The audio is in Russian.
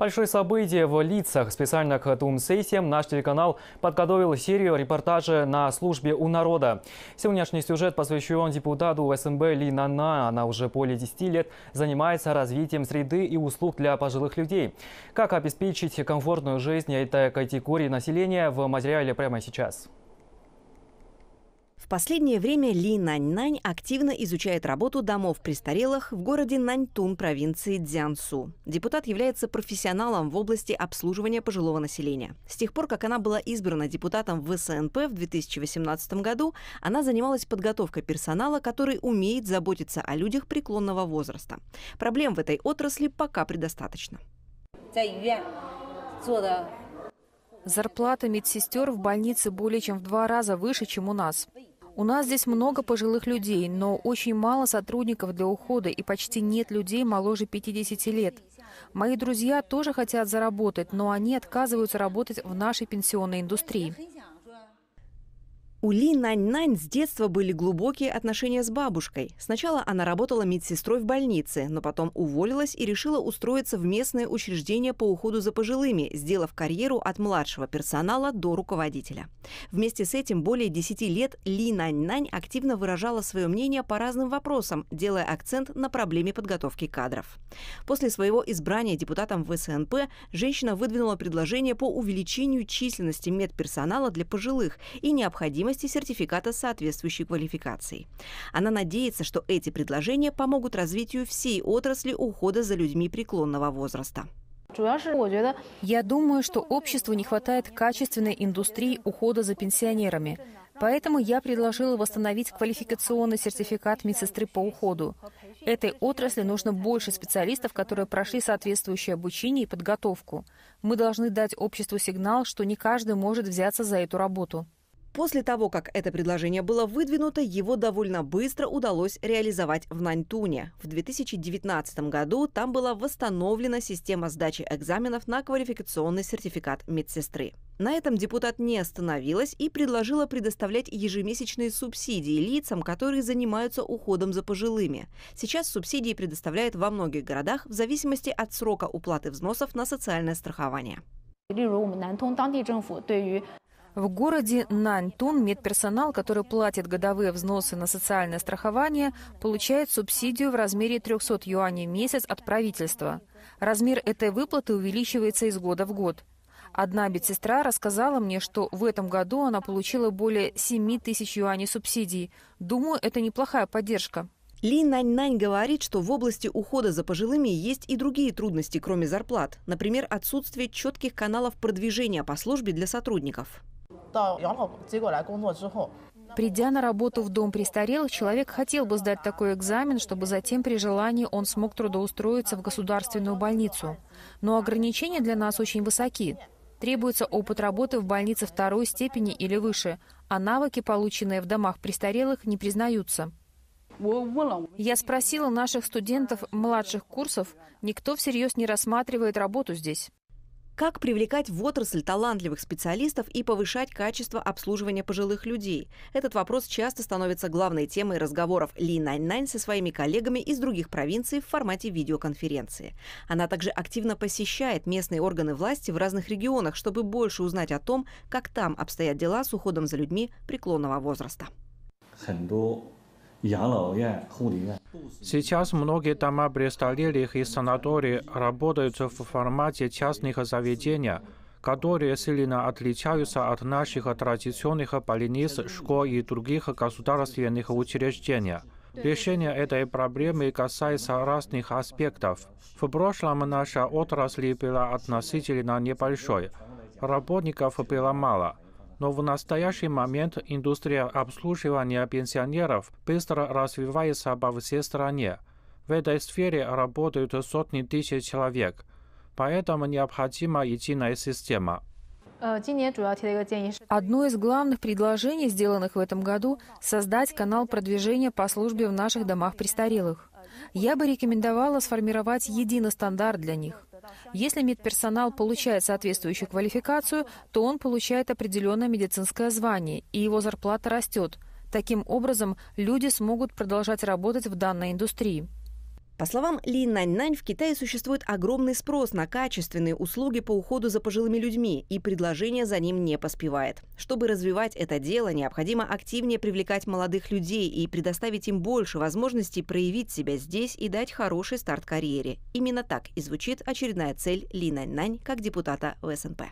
Большие событие в лицах. Специально к двум сессиям наш телеканал подготовил серию репортажей на службе у народа. Сегодняшний сюжет посвящен депутату СМБ Ли Нана. Она уже более 10 лет занимается развитием среды и услуг для пожилых людей. Как обеспечить комфортную жизнь этой категории населения в материале прямо сейчас. В последнее время Ли Нань-Нань активно изучает работу домов престарелых в городе Наньтун провинции Цзянсу. Депутат является профессионалом в области обслуживания пожилого населения. С тех пор, как она была избрана депутатом в СНП в 2018 году, она занималась подготовкой персонала, который умеет заботиться о людях преклонного возраста. Проблем в этой отрасли пока предостаточно. Зарплата медсестер в больнице более чем в два раза выше, чем у нас. У нас здесь много пожилых людей, но очень мало сотрудников для ухода и почти нет людей моложе 50 лет. Мои друзья тоже хотят заработать, но они отказываются работать в нашей пенсионной индустрии. У Ли Нань-Нань с детства были глубокие отношения с бабушкой. Сначала она работала медсестрой в больнице, но потом уволилась и решила устроиться в местное учреждение по уходу за пожилыми, сделав карьеру от младшего персонала до руководителя. Вместе с этим более 10 лет Ли Нань-Нань активно выражала свое мнение по разным вопросам, делая акцент на проблеме подготовки кадров. После своего избрания депутатом ВСНП женщина выдвинула предложение по увеличению численности медперсонала для пожилых и необходимости стоимости сертификата соответствующей квалификации. Она надеется, что эти предложения помогут развитию всей отрасли ухода за людьми преклонного возраста. Я думаю, что обществу не хватает качественной индустрии ухода за пенсионерами. Поэтому я предложила восстановить квалификационный сертификат медсестры по уходу. Этой отрасли нужно больше специалистов, которые прошли соответствующее обучение и подготовку. Мы должны дать обществу сигнал, что не каждый может взяться за эту работу. После того, как это предложение было выдвинуто, его довольно быстро удалось реализовать в Наньтуне. В 2019 году там была восстановлена система сдачи экзаменов на квалификационный сертификат медсестры. На этом депутат не остановилась и предложила предоставлять ежемесячные субсидии лицам, которые занимаются уходом за пожилыми. Сейчас субсидии предоставляют во многих городах в зависимости от срока уплаты взносов на социальное страхование. 例如，我们南通当地政府对于 в городе Наньтун медперсонал, который платит годовые взносы на социальное страхование, получает субсидию в размере 300 юаней в месяц от правительства. Размер этой выплаты увеличивается из года в год. Одна медсестра рассказала мне, что в этом году она получила более 7 тысяч юаней субсидий. Думаю, это неплохая поддержка. Ли Нань-Нань говорит, что в области ухода за пожилыми есть и другие трудности, кроме зарплат. Например, отсутствие четких каналов продвижения по службе для сотрудников. Придя на работу в дом престарелых, человек хотел бы сдать такой экзамен, чтобы затем при желании он смог трудоустроиться в государственную больницу. Но ограничения для нас очень высоки. Требуется опыт работы в больнице второй степени или выше, а навыки, полученные в домах престарелых, не признаются. Я спросила наших студентов младших курсов, никто всерьез не рассматривает работу здесь. Как привлекать в отрасль талантливых специалистов и повышать качество обслуживания пожилых людей? Этот вопрос часто становится главной темой разговоров Ли Найн-Найн со своими коллегами из других провинций в формате видеоконференции. Она также активно посещает местные органы власти в разных регионах, чтобы больше узнать о том, как там обстоят дела с уходом за людьми преклонного возраста. 很多 Сейчас многие дома престарелых и санатории работают в формате частных заведений, которые сильно отличаются от наших традиционных больниц, школ и других государственных учреждений. Решение этой проблемы касается разных аспектов. В прошлом наша отрасль была относительно небольшой, работников было мало – но в настоящий момент индустрия обслуживания пенсионеров быстро развивается по всей стране. В этой сфере работают сотни тысяч человек, поэтому необходима единая система. Э, Одно из главных предложений, сделанных в этом году, создать канал продвижения по службе в наших домах престарелых. Я бы рекомендовала сформировать единый стандарт для них. Если медперсонал получает соответствующую квалификацию, то он получает определенное медицинское звание, и его зарплата растет. Таким образом, люди смогут продолжать работать в данной индустрии. По словам Ли Нань-Нань, в Китае существует огромный спрос на качественные услуги по уходу за пожилыми людьми, и предложение за ним не поспевает. Чтобы развивать это дело, необходимо активнее привлекать молодых людей и предоставить им больше возможностей проявить себя здесь и дать хороший старт карьере. Именно так и звучит очередная цель Ли Нань-Нань как депутата в СНП.